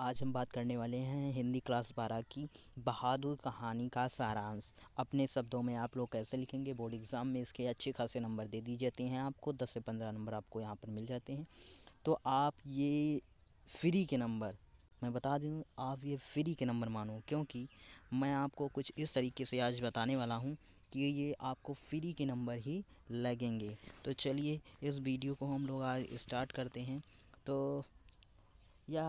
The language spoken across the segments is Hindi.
आज हम बात करने वाले हैं हिंदी क्लास बारह की बहादुर कहानी का सारांश अपने शब्दों में आप लोग कैसे लिखेंगे बोर्ड एग्ज़ाम में इसके अच्छे खासे नंबर दे दिए जाते हैं आपको दस से पंद्रह नंबर आपको यहाँ पर मिल जाते हैं तो आप ये फ्री के नंबर मैं बता दूँ आप ये फ्री के नंबर मानो क्योंकि मैं आपको कुछ इस तरीके से आज बताने वाला हूँ कि ये आपको फ्री के नंबर ही लगेंगे तो चलिए इस वीडियो को हम लोग आज स्टार्ट करते हैं तो या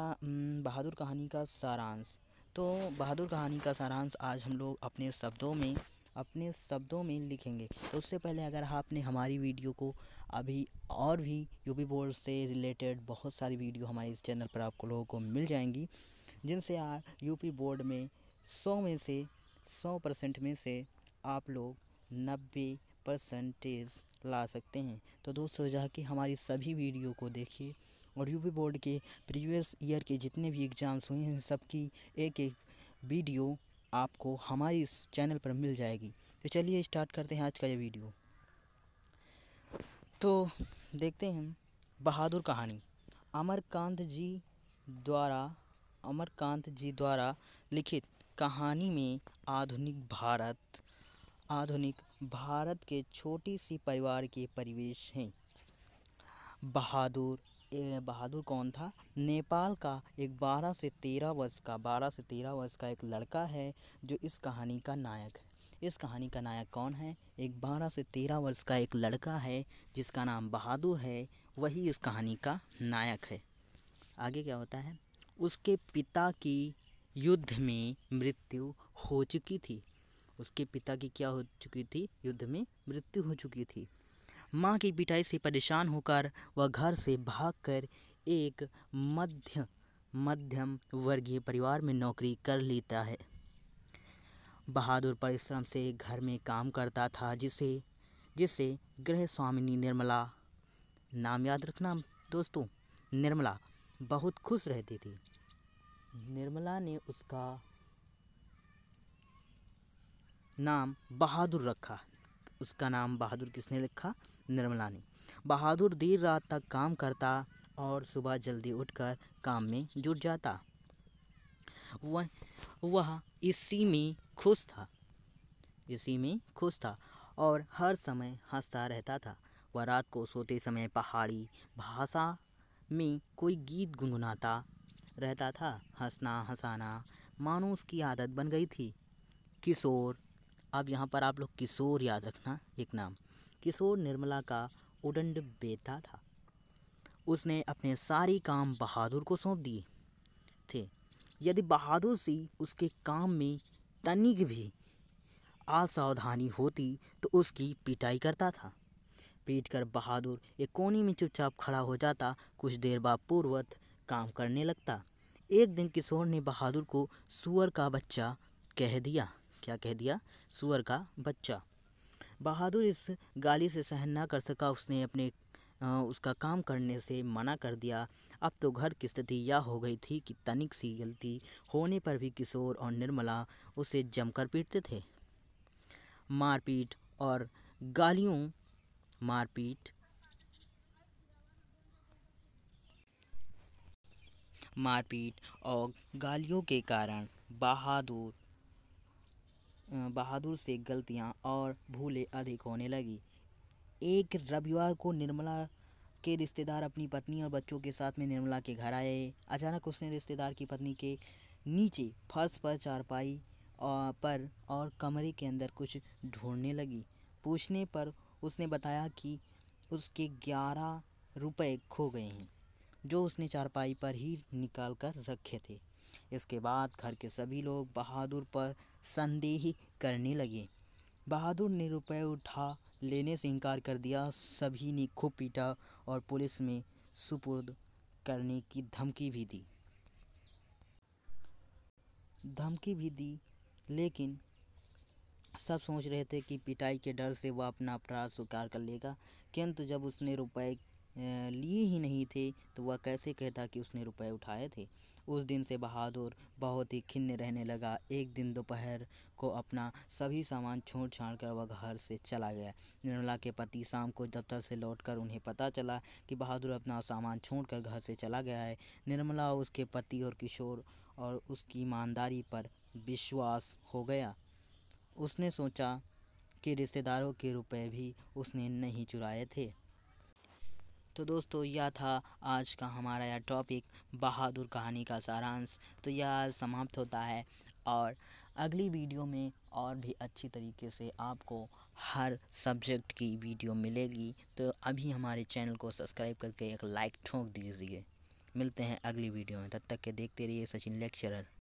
बहादुर कहानी का सारांश तो बहादुर कहानी का सारांश आज हम लोग अपने शब्दों में अपने शब्दों में लिखेंगे तो उससे पहले अगर आपने हमारी वीडियो को अभी और भी यूपी बोर्ड से रिलेटेड बहुत सारी वीडियो हमारे इस चैनल पर आपको लोगों को मिल जाएंगी जिनसे यूपी बोर्ड में सौ में से सौ परसेंट में से आप लोग नब्बे परसेंटेज ला सकते हैं तो दोस्तों जाके हमारी सभी वीडियो को देखिए और यू पी बोर्ड के प्रीवियस ईयर के जितने भी एग्ज़ाम्स हुए हैं सबकी एक एक वीडियो आपको हमारे इस चैनल पर मिल जाएगी तो चलिए स्टार्ट करते हैं आज का ये वीडियो तो देखते हैं बहादुर कहानी अमरकांत जी द्वारा अमरकांत जी द्वारा लिखित कहानी में आधुनिक भारत आधुनिक भारत के छोटी सी परिवार के परिवेश हैं बहादुर बहादुर कौन था नेपाल का एक बारह से तेरह वर्ष का बारह से तेरह वर्ष का एक लड़का है जो इस कहानी का नायक है इस कहानी का नायक कौन है एक बारह से तेरह वर्ष का एक लड़का है जिसका नाम बहादुर है वही इस कहानी का नायक है आगे क्या होता है उसके पिता की युद्ध में मृत्यु हो चुकी थी उसके पिता की क्या हो चुकी थी युद्ध में मृत्यु हो चुकी थी माँ की पिटाई से परेशान होकर वह घर से भागकर एक मध्य मध्यम वर्गीय परिवार में नौकरी कर लेता है बहादुर परिश्रम से घर में काम करता था जिसे जिसे गृह स्वामिनी निर्मला नाम याद रखना दोस्तों निर्मला बहुत खुश रहती थी निर्मला ने उसका नाम बहादुर रखा उसका नाम बहादुर किसने रखा निर्मलानी बहादुर देर रात तक काम करता और सुबह जल्दी उठकर काम में जुट जाता वह वह इसी में खुश था इसी में खुश था और हर समय हंसता रहता था वह रात को सोते समय पहाड़ी भाषा में कोई गीत गुनगुनाता रहता था हंसना हंसाना मानो उसकी आदत बन गई थी किशोर अब यहाँ पर आप लोग किशोर याद रखना एक नाम किशोर निर्मला का उदंड बेटा था उसने अपने सारे काम बहादुर को सौंप दिए थे यदि बहादुर से उसके काम में तनिक भी असावधानी होती तो उसकी पिटाई करता था पीट कर बहादुर एक कोने में चुपचाप खड़ा हो जाता कुछ देर बाद पूर्वत काम करने लगता एक दिन किशोर ने बहादुर को सुअर का बच्चा कह दिया क्या कह दिया सुअर का बच्चा बहादुर इस गाली से सहन ना कर सका उसने अपने उसका काम करने से मना कर दिया अब तो घर की स्थिति यह हो गई थी कि तनिक सी गलती होने पर भी किशोर और निर्मला उसे जमकर पीटते थे मारपीट और गालियों मारपीट मारपीट और गालियों के कारण बहादुर बहादुर से गलतियां और भूलें अधिक होने लगी एक रविवार को निर्मला के रिश्तेदार अपनी पत्नी और बच्चों के साथ में निर्मला के घर आए अचानक उसने रिश्तेदार की पत्नी के नीचे फर्श पर चारपाई पर और कमरे के अंदर कुछ ढूंढने लगी पूछने पर उसने बताया कि उसके ग्यारह रुपए खो गए हैं जो उसने चारपाई पर ही निकाल कर रखे थे इसके बाद घर के सभी लोग बहादुर पर संदेह करने लगे बहादुर ने रुपए उठा लेने से इनकार कर दिया सभी ने खूब पीटा और पुलिस में सुपुर्द करने की धमकी भी दी धमकी भी दी लेकिन सब सोच रहे थे कि पिटाई के डर से वह अपना अपराध स्वीकार कर लेगा किंतु जब उसने रुपए लिए ही नहीं थे तो वह कैसे कहता कि उसने रुपए उठाए थे उस दिन से बहादुर बहुत ही खिन्न रहने लगा एक दिन दोपहर को अपना सभी सामान छोड़ छाड़ कर वह घर से चला गया निर्मला के पति शाम को दफ्तर से लौटकर उन्हें पता चला कि बहादुर अपना सामान छोड़ कर घर से चला गया है निर्मला उसके पति और किशोर और उसकी ईमानदारी पर विश्वास हो गया उसने सोचा कि रिश्तेदारों के रुपए भी उसने नहीं चुराए थे तो दोस्तों यह था आज का हमारा यह टॉपिक बहादुर कहानी का सारांश तो यह समाप्त होता है और अगली वीडियो में और भी अच्छी तरीके से आपको हर सब्जेक्ट की वीडियो मिलेगी तो अभी हमारे चैनल को सब्सक्राइब करके एक लाइक ठोंक दीजिए मिलते हैं अगली वीडियो में तब तक के देखते रहिए सचिन लेक्चरर